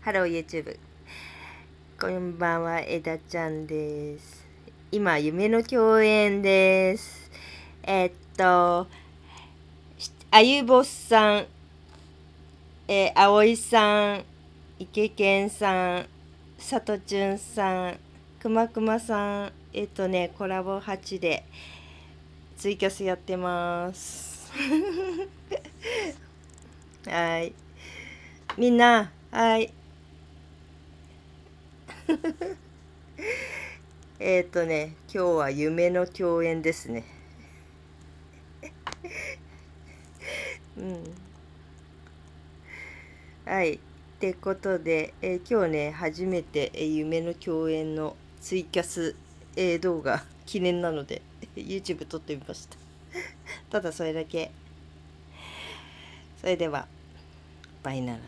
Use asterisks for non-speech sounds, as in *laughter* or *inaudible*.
ハロー YouTube こんばんはえだちゃんです今夢の共演ですえっとあゆぼっさんえー、あおいさんいけけんさんさとちゅんさんくまくまさんえっとねコラボ8でツイキャスやってます *laughs* はいみんなはい *laughs* えっとね今日は夢の共演ですね *laughs* うんはいってことで、えー、今日ね初めて、えー、夢の共演のツイキャス、えー、動画 *laughs* 記念なので YouTube 撮ってみましたただそれだけそれではバイなら